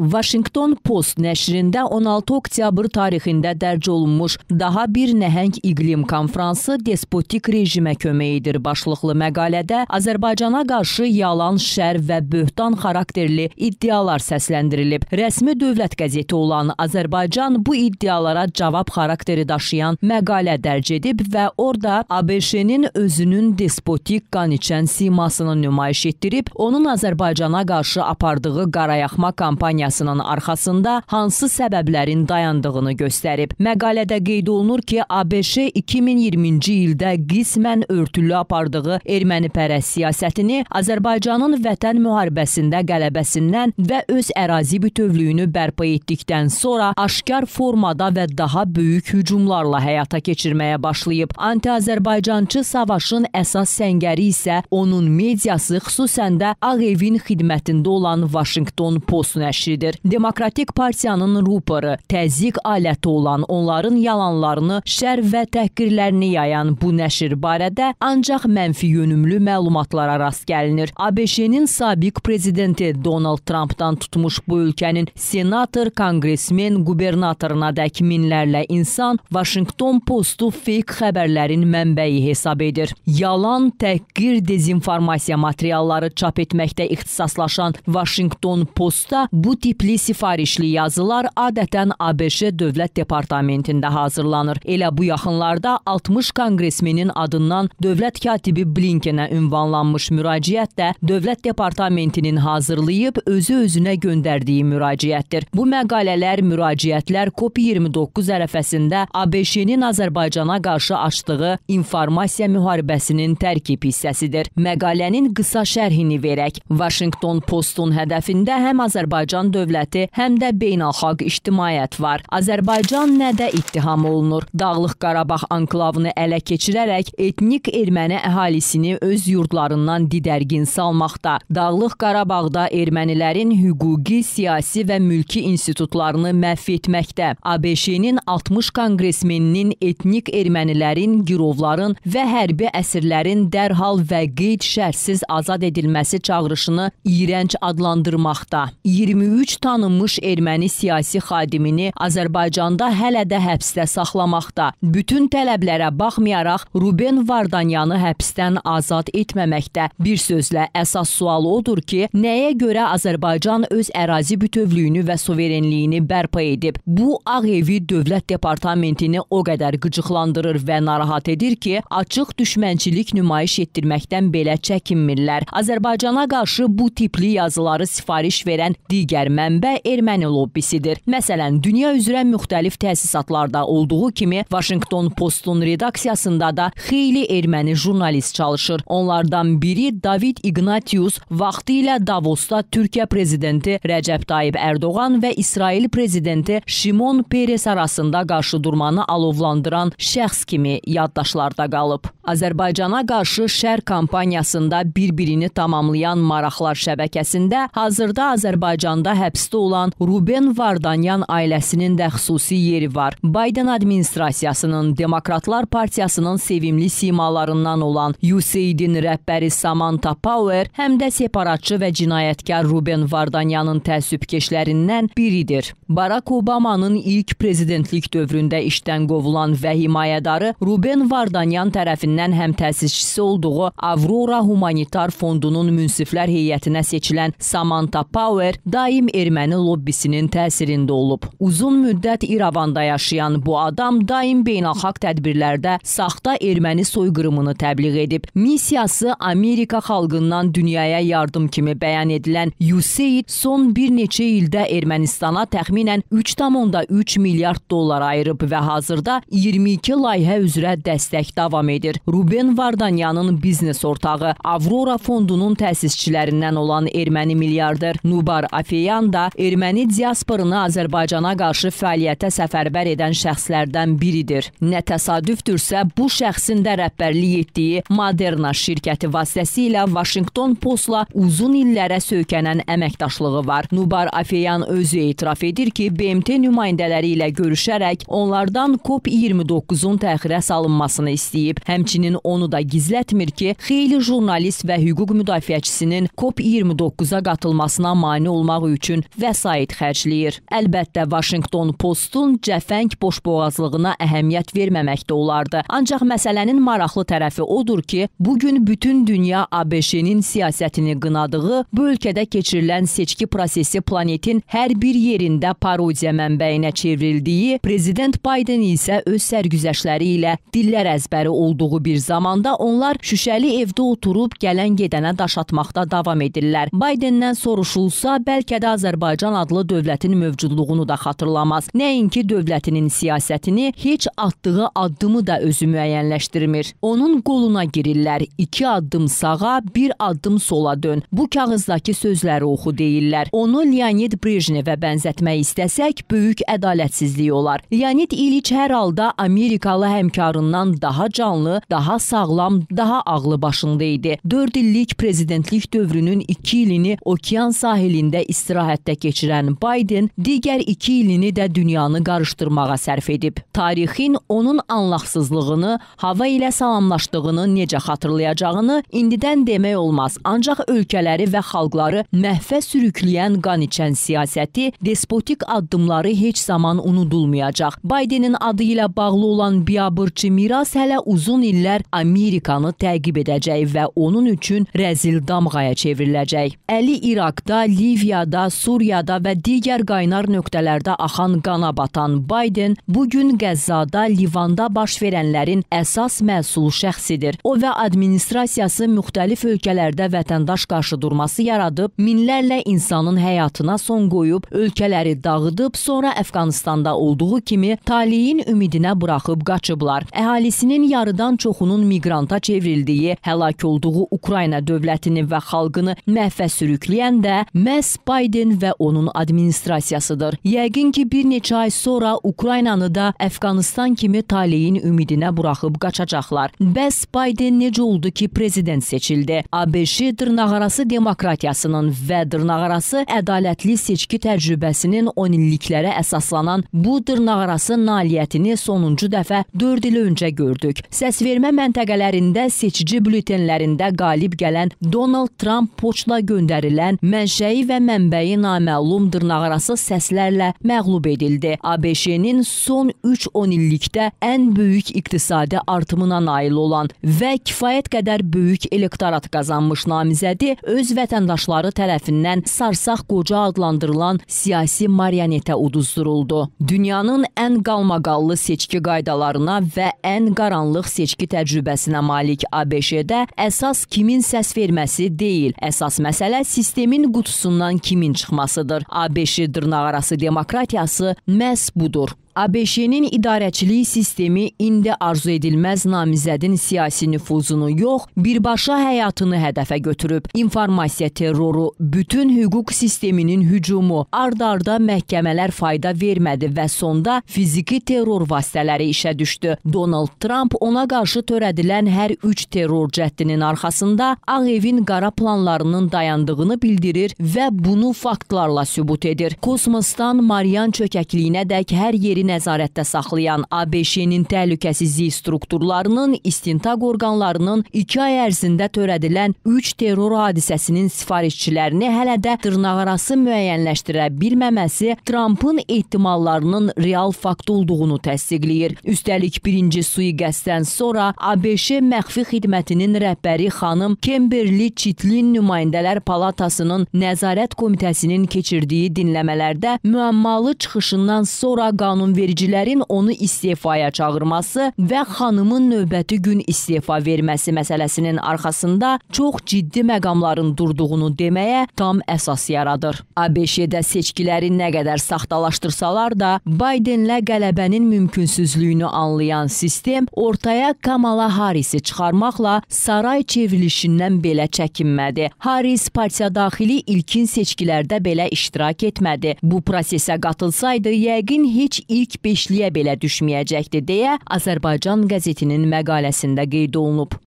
Washington Post nəşrində 16 oktyabr tarixində dərc olunmuş daha bir nəhəng iqlim konfransı despotik rejimə köməyidir başlıqlı məqalədə Azərbaycana qarşı yalan, şər və böhtan xarakterli iddialar səsləndirilib. Rəsmi dövlət qəzeti olan Azərbaycan bu iddialara cavab xarakteri daşıyan məqalə dərc edib və orada ABŞ-nin özünün despotik qan içən simasını nümayiş etdirib, onun Azərbaycana qarşı apardığı qarayaxma kampaniyasını kampaniyasının arxasında hansı səbəblərin dayandığını göstərib. Məqalədə qeyd olunur ki, ABŞ 2020-ci ildə qismən örtülü apardığı ermənipərəst siyasətini Azərbaycanın vətən müharibəsində qələbəsindən və öz ərazi bütövlüyünü bərpa etdikdən sonra aşkar formada və daha böyük hücumlarla həyata keçirməyə başlayıb. Anti-Azərbaycançı savaşın əsas səngəri isə onun mediası xüsusən də Ağ evin xidmətində olan Washington Post nəşri eşidir. Demokratik Partiyanın ruporu, təzyiq aləti olan onların yalanlarını, şər və təhqirlərini yayan bu nəşir barədə ancaq mənfi yönümlü məlumatlara rast gəlinir. ABŞ-nin sabiq prezidenti Donald Trampdan tutmuş bu ölkənin senator, konqresmen, qubernatoruna dək minlərlə insan Washington Postu fake xəbərlərin mənbəyi hesab edir. Yalan, təhqir, dezinformasiya materialları çap etməkdə ixtisaslaşan Washington Posta bu tipli sifarişli yazılar adətən ABŞ Dövlət Departamentində hazırlanır. Elə bu yaxınlarda 60 konqresmenin adından dövlət katibi Blinkenə ünvanlanmış müraciət də Dövlət Departamentinin hazırlayıb özü-özünə göndərdiyi müraciətdir. Bu məqalələr, müraciətlər COP29 ərəfəsində ABŞ-nin Azərbaycana qarşı açdığı informasiya müharibəsinin tərkib hissəsidir. Məqalənin qısa şərhini verək. Washington Postun hədəfində həm Azərbaycan dövləti, həm də beynəlxalq ictimaiyyət var. Azərbaycan nədə ittiham olunur? Dağlıq Qarabağ anklavını ələ keçirərək etnik erməni əhalisini öz yurdlarından didərgin salmaqda, Dağlıq Qarabağda ermənilərin hüquqi, siyasi və mülki institutlarını məhv etməkdə, ABŞ-nin 60 konqresmeninin etnik ermənilərin, girovların və hərbi əsirlərin dərhal və qeyd şərtsiz azad edilməsi çağırışını iyrənc adlandırmaqda. 23 üç tanınmış erməni siyasi xadimini Azərbaycanda hələ də həbsdə saxlamaqda. Bütün tələblərə baxmayaraq Ruben Vardanyanı həbsdən azad etməməkdə. Bir sözlə əsas sual odur ki, nəyə görə Azərbaycan öz ərazi bütövlüyünü və suverenliyini bərpa edib? Bu Ağ Evi Dövlət Departamentini o qədər qıcıqlandırır və narahat edir ki, açıq düşmənçilik nümayiş etdirməkdən belə çəkinmirlər. Azərbaycana qarşı bu tipli yazıları sifariş verən digər mənbə erməni lobbisidir. Məsələn, dünya üzrə müxtəlif təsisatlarda olduğu kimi Washington Postun redaksiyasında da xeyli erməni jurnalist çalışır. Onlardan biri David Ignatius vaxtı ilə Davosda Türkiyə prezidenti Rəcəb Tayyib Ərdoğan və İsrail prezidenti Şimon Peres arasında qarşı durmanı alovlandıran şəxs kimi yaddaşlarda qalıb. Azərbaycana qarşı şər kampaniyasında bir-birini tamamlayan maraqlar şəbəkəsində hazırda Azərbaycanda həbsdə olan Ruben Vardanyan ailəsinin də xüsusi yeri var. Biden administrasiyasının Demokratlar Partiyasının sevimli simalarından olan USAID-in rəhbəri Samantha Power həm də separatçı və cinayətkar Ruben Vardanyanın təəssübkeşlərindən biridir. Barack Obamanın ilk prezidentlik dövründə işdən qovulan və himayədarı Ruben Vardanyan tərəfindən həm təsisçisi olduğu Avrora Humanitar Fondunun münsiflər heyətinə seçilən Samantha Power daim erməni lobbisinin təsirində olub. Uzun müddət İrəvanda yaşayan bu adam daim beynəlxalq tədbirlərdə saxta erməni soyqırımını təbliğ edib. Missiyası Amerika xalqından dünyaya yardım kimi bəyan edilən USAID son bir neçə ildə Ermənistana təxminən 3,3 milyard dollar ayırıb və hazırda 22 layihə üzrə dəstək davam edir. Ruben Vardanyanın biznes ortağı Avrora fondunun təsisçilərindən olan erməni milyarder Nubar Afeyan Babayan da erməni diasporunu Azərbaycana qarşı fəaliyyətə səfərbər edən şəxslərdən biridir. Nə təsadüfdürsə, bu şəxsin də rəhbərlik etdiyi Moderna şirkəti vasitəsilə Washington Postla uzun illərə söykənən əməkdaşlığı var. Nubar Afeyan özü etiraf edir ki, BMT nümayəndələri ilə görüşərək onlardan COP29-un təxirə salınmasını istəyib. Həmçinin onu da gizlətmir ki, xeyli jurnalist və hüquq müdafiəçisinin COP29-a qatılmasına mane olmaq üçün üçün vəsait xərcləyir. Əlbəttə Washington Postun cəfəng boşboğazlığına əhəmiyyət verməməkdə olardı. Ancaq məsələnin maraqlı tərəfi odur ki, bu gün bütün dünya ABŞ-nin siyasətini qınadığı, bu ölkədə keçirilən seçki prosesi planetin hər bir yerində parodiya mənbəyinə çevrildiyi, prezident Biden isə öz sərgüzəştləri ilə dillər əzbəri olduğu bir zamanda onlar şüşəli evdə oturub gələn-gedənə daş atmaqda davam edirlər. Bidendən soruşulsa, bəlkə də Azərbaycan adlı dövlətin mövcudluğunu da xatırlamaz. Nəinki dövlətinin siyasətini, heç atdığı addımı da özü müəyyənləşdirmir. Onun qoluna girirlər, iki addım sağa, bir addım sola dön. Bu kağızdakı sözləri oxu deyirlər. Onu Leonid Brejnevə bənzətmək istəsək, böyük ədalətsizlik olar. Leonid İliç hər halda Amerikalı həmkarından daha canlı, daha sağlam, daha ağlı başında idi. 4 illik prezidentlik dövrünün 2 ilini okean sahilində istirahət istirahətdə keçirən Biden digər iki ilini də dünyanı qarışdırmağa sərf edib. Tarixin onun anlaqsızlığını, hava ilə salamlaşdığını necə xatırlayacağını indidən demək olmaz, ancaq ölkələri və xalqları məhvə sürükləyən qan içən siyasəti, despotik addımları heç zaman unudulmayacaq. Bidenin adı ilə bağlı olan biabırçı miras hələ uzun illər Amerikanı təqib edəcək və onun üçün rəzil damğaya çevriləcək. Əli İraqda, Liviyada, Suriyada və digər qaynar nöqtələrdə axan qana batan Biden bu gün Qəzzada, Livanda baş verənlərin əsas məsul şəxsidir. O və administrasiyası müxtəlif ölkələrdə vətəndaş qarşıdurması yaradıb, minlərlə insanın həyatına son qoyub, ölkələri dağıdıb, sonra Əfqanistanda olduğu kimi taliyin ümidinə buraxıb qaçıblar. Əhalisinin yarıdan çoxunun miqranta çevrildiyi, həlak olduğu Ukrayna dövlətini və xalqını məhvə sürükləyən də məhz Biden Biden və onun administrasiyasıdır. Yəqin ki, bir neçə ay sonra Ukraynanı da Əfqanistan kimi taleyin ümidinə buraxıb qaçacaqlar. Bəs Biden necə oldu ki, prezident seçildi? ABŞ dırnaqarası demokratiyasının və dırnaqarası ədalətli seçki təcrübəsinin 10 illiklərə əsaslanan bu dırnaqarası nailiyyətini sonuncu dəfə 4 il öncə gördük. Səsvermə məntəqələrində seçici bülletenlərində qalib gələn Donald Trump poçla göndərilən mənşəyi və mənbəyin düşməni naməlum dırnaqarası səslərlə məğlub edildi. ABŞ-nin son 3-10 illikdə ən böyük iqtisadi artımına nail olan və kifayət qədər böyük elektorat qazanmış namizədi öz vətəndaşları tərəfindən sarsaq qoca adlandırılan siyasi marionetə uduzduruldu. Dünyanın ən qalmaqallı seçki qaydalarına və ən qaranlıq seçki təcrübəsinə malik ABŞ-də əsas kimin səs verməsi deyil, əsas məsələ sistemin qutusundan kimin çıxır çıxmasıdır. ABŞ dırnaqarası demokratiyası məhz budur. ABŞ-nin idarəçilik sistemi indi arzu edilməz namizədin siyasi nüfuzunu yox, birbaşa həyatını hədəfə götürüb. İnformasiya terroru, bütün hüquq sisteminin hücumu, ard-arda məhkəmələr fayda vermədi və sonda fiziki terror vasitələri işə düşdü. Donald Trump ona qarşı törədilən hər üç terror cəhdinin arxasında Ağ Evin qara planlarının dayandığını bildirir və bunu faktlarla sübut edir. Kosmosdan Marian çökəkliyinə dək hər yeri daxili nəzarətdə saxlayan ABŞ-nin təhlükəsizlik strukturlarının istintaq orqanlarının 2 ay ərzində törədilən 3 terror hadisəsinin sifarişçilərini hələ də dırnaqarası müəyyənləşdirə bilməməsi Trampın ehtimallarının real fakt olduğunu təsdiqləyir. Üstəlik birinci sui-qəsdən sonra ABŞ məxfi xidmətinin rəhbəri xanım Kemberli Çitlin nümayəndələr palatasının nəzarət komitəsinin keçirdiyi dinləmələrdə müəmmalı çıxışından sonra qanun qanunvericilərin onu istefaya çağırması və xanımın növbəti gün istefa verməsi məsələsinin arxasında çox ciddi məqamların durduğunu deməyə tam əsas yaradır. ABŞ-də seçkiləri nə qədər saxtalaşdırsalar da, Bidenlə qələbənin mümkünsüzlüyünü anlayan sistem ortaya Kamala Harrisi çıxarmaqla saray çevrilişindən belə çəkinmədi. Harris partiya daxili ilkin seçkilərdə belə iştirak etmədi. Bu prosesə qatılsaydı, yəqin heç ilk ilk beşliyə belə düşməyəcəkdi deyə Azərbaycan qəzetinin məqaləsində qeyd olunub.